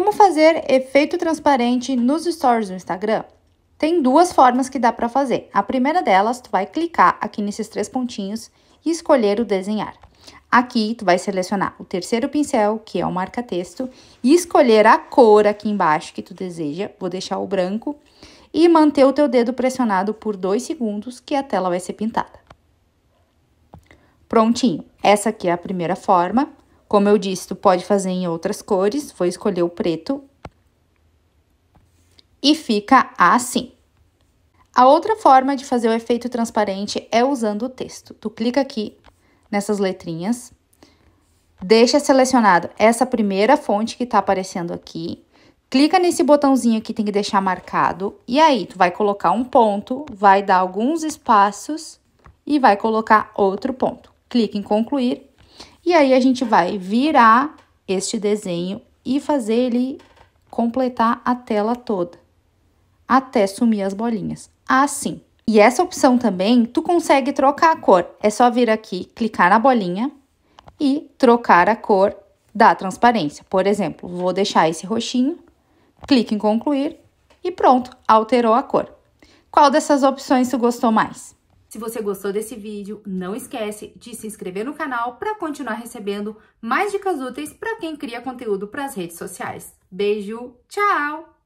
Como fazer efeito transparente nos stories do Instagram? Tem duas formas que dá para fazer. A primeira delas, tu vai clicar aqui nesses três pontinhos e escolher o desenhar. Aqui, tu vai selecionar o terceiro pincel, que é o marca-texto, e escolher a cor aqui embaixo que tu deseja. Vou deixar o branco e manter o teu dedo pressionado por dois segundos, que a tela vai ser pintada. Prontinho. Essa aqui é a primeira forma. Como eu disse, tu pode fazer em outras cores, vou escolher o preto. E fica assim. A outra forma de fazer o efeito transparente é usando o texto. Tu clica aqui nessas letrinhas, deixa selecionado essa primeira fonte que está aparecendo aqui, clica nesse botãozinho que tem que deixar marcado, e aí tu vai colocar um ponto, vai dar alguns espaços e vai colocar outro ponto. Clica em concluir e aí a gente vai virar este desenho e fazer ele completar a tela toda, até sumir as bolinhas, assim. E essa opção também, tu consegue trocar a cor. É só vir aqui, clicar na bolinha e trocar a cor da transparência. Por exemplo, vou deixar esse roxinho, clique em concluir e pronto, alterou a cor. Qual dessas opções tu gostou mais? Se você gostou desse vídeo, não esquece de se inscrever no canal para continuar recebendo mais dicas úteis para quem cria conteúdo para as redes sociais. Beijo, tchau!